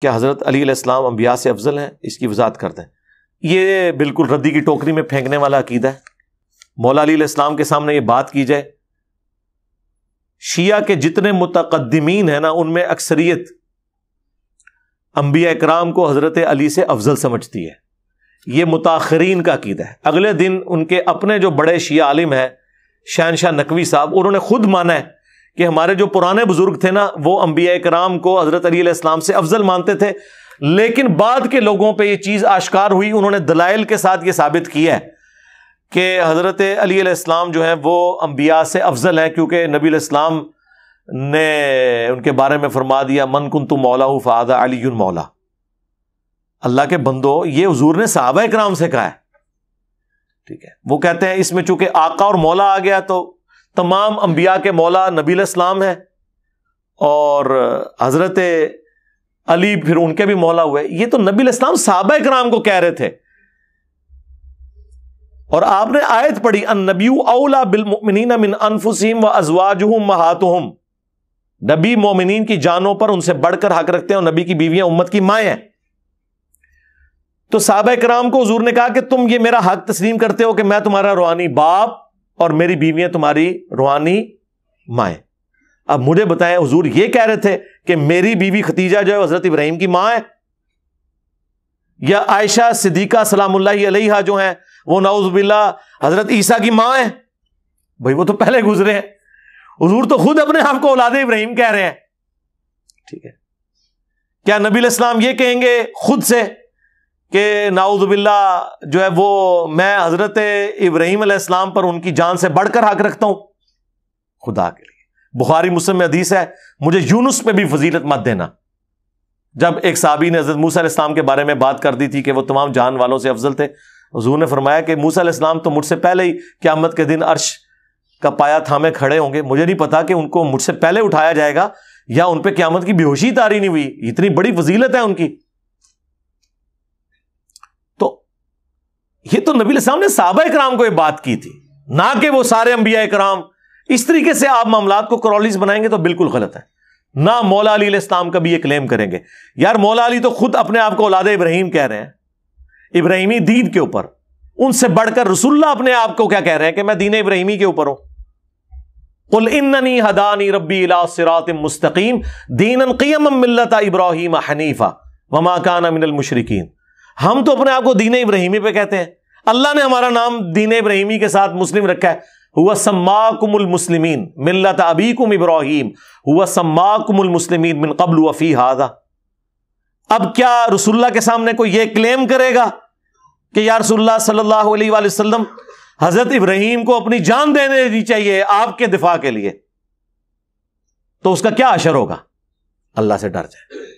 क्या हज़रत अली इस्लाम अम्बिया से अफजल हैं इसकी वजात कर दें ये बिल्कुल रद्दी की टोकरी में फेंकने वाला अकीदा है मौला अली इस्लाम के सामने ये बात की जाए शिया के जितने मुतकदमीन हैं ना उनमें अक्सरियत अम्बिया कराम को हज़रत अली से अफजल समझती है ये मुताखरीन का अकीदा है अगले दिन उनके अपने जो बड़े शिया आलिम हैं शहनशाह नकवी साहब उन्होंने खुद माना है कि हमारे जो पुराने बुजुर्ग थे ना वो अंबिया कराम को हजरत अली इस्लाम से अफजल मानते थे लेकिन बाद के लोगों पे ये चीज़ आश्कार हुई उन्होंने दलाइल के साथ ये साबित किया है कि हज़रत अली इस्लाम जो है वो अंबिया से अफजल है क्योंकि नबी इस्लाम ने उनके बारे में फरमा दिया मन कुन तुम मौला फ़ादा अली मौला अल्लाह के बंदो ये हजूर ने साहब कराम से कहा है ठीक है वो कहते हैं इसमें चूंकि आका और मौला आ गया तो तमाम अम्बिया के मौला नबील इस्लाम है और हज़रत अली फिर उनके भी मौला हुए ये तो नबील इस्लाम साहब कराम को कह रहे थे और आपने आयत पढ़ी अन नबी अला बिलमिन मिन अनफुसम व अजवाजहम महातहम नबी मोमिन की जानों पर उनसे बढ़कर हक रखते हैं और नबी की बीवियां उम्मत की माए हैं तो साहब कराम को हजूर ने कहा कि तुम ये मेरा हक तस्लीम करते हो कि मैं तुम्हारा रूहानी बाप और मेरी बीवियां तुम्हारी रूहानी माए अब मुझे बताएं हजूर ये कह रहे थे कि मेरी बीवी खतीजा जो है हजरत इब्राहिम की मां है या आयशा सिद्दीका सलाम्ला जो है वो नाउजबिल्ला हजरत ईसा की मां है भाई वो तो पहले गुजरे हैं हजूर तो खुद अपने आप को औलाद इब्राहिम कह रहे हैं ठीक है क्या नबी इस्लाम ये कहेंगे खुद से कि नाउजबिल्ला जो है वो मैं हज़रत इब्राहिम इस्लाम पर उनकी जान से बढ़कर हक रखता हूं खुदा के लिए बुखारी मुसम अदीस है मुझे यूनुस पर भी फजीलत मत देना जब एक साबी ने हजरत मूसा इस्लाम के बारे में बात कर दी थी कि वह तमाम जान वालों से अफजल थे हजूर ने फरमाया कि मूसा इस्लाम तो मुझसे पहले ही क्यामत के दिन अर्श का पाया थामे खड़े होंगे मुझे नहीं पता कि उनको मुझसे पहले उठाया जाएगा या उन पर क्यामत की बेहोशी तारी नहीं हुई इतनी बड़ी फजीलत है उनकी ये तो नबी इस्लाम ने साहबा इक्राम को यह बात की थी ना कि वो सारे अंबिया कराम इस तरीके से आप मामला को क्रॉलिज बनाएंगे तो बिल्कुल गलत है ना मौला अली इस्लाम का भी ये क्लेम करेंगे यार मौला अली तो खुद अपने आप को औलाद इब्राहिम कह रहे हैं इब्राहिमी दीद के ऊपर उनसे बढ़कर रसुल्ला अपने आप को क्या कह रहे हैं कि मैं दीन इब्राहिमी के ऊपर हूं कुल इन्ननी हदानी रब्बी सिरात मुस्तकीम दीन मिल्लता इब्राहिम हनीफा वमा मिनल मुशरकिन हम तो अपने आप को दीन इब्राहिमी पे कहते हैं अल्लाह ने हमारा नाम दीन इब्राहिमी के साथ मुस्लिम रखा है हुआ सम्माकुमुल मुस्लिमीन मिल्लत कुम इब्राहिम हुआ सम्माकुमुल मुस्लिमीन मिन कबल वफी हादा अब क्या रसुल्ला के सामने कोई ये क्लेम करेगा कि यार रसुल्ला सल्लल्लाहु अलैहि वसल्लम हजरत इब्राहिम को अपनी जान देने दी चाहिए आपके दिफा के लिए तो उसका क्या असर होगा अल्लाह से डर जाए